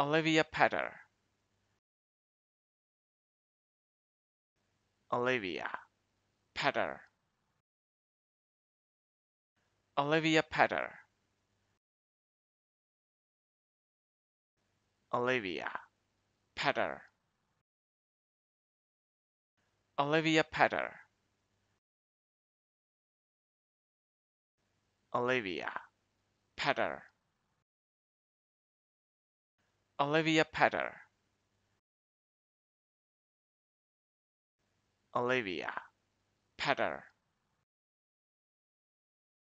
Olivia Pettor. Olivia Pettor. Olivia Pettor. Olivia Pettor. Olivia Pettor. Olivia Olivia Potter Olivia Potter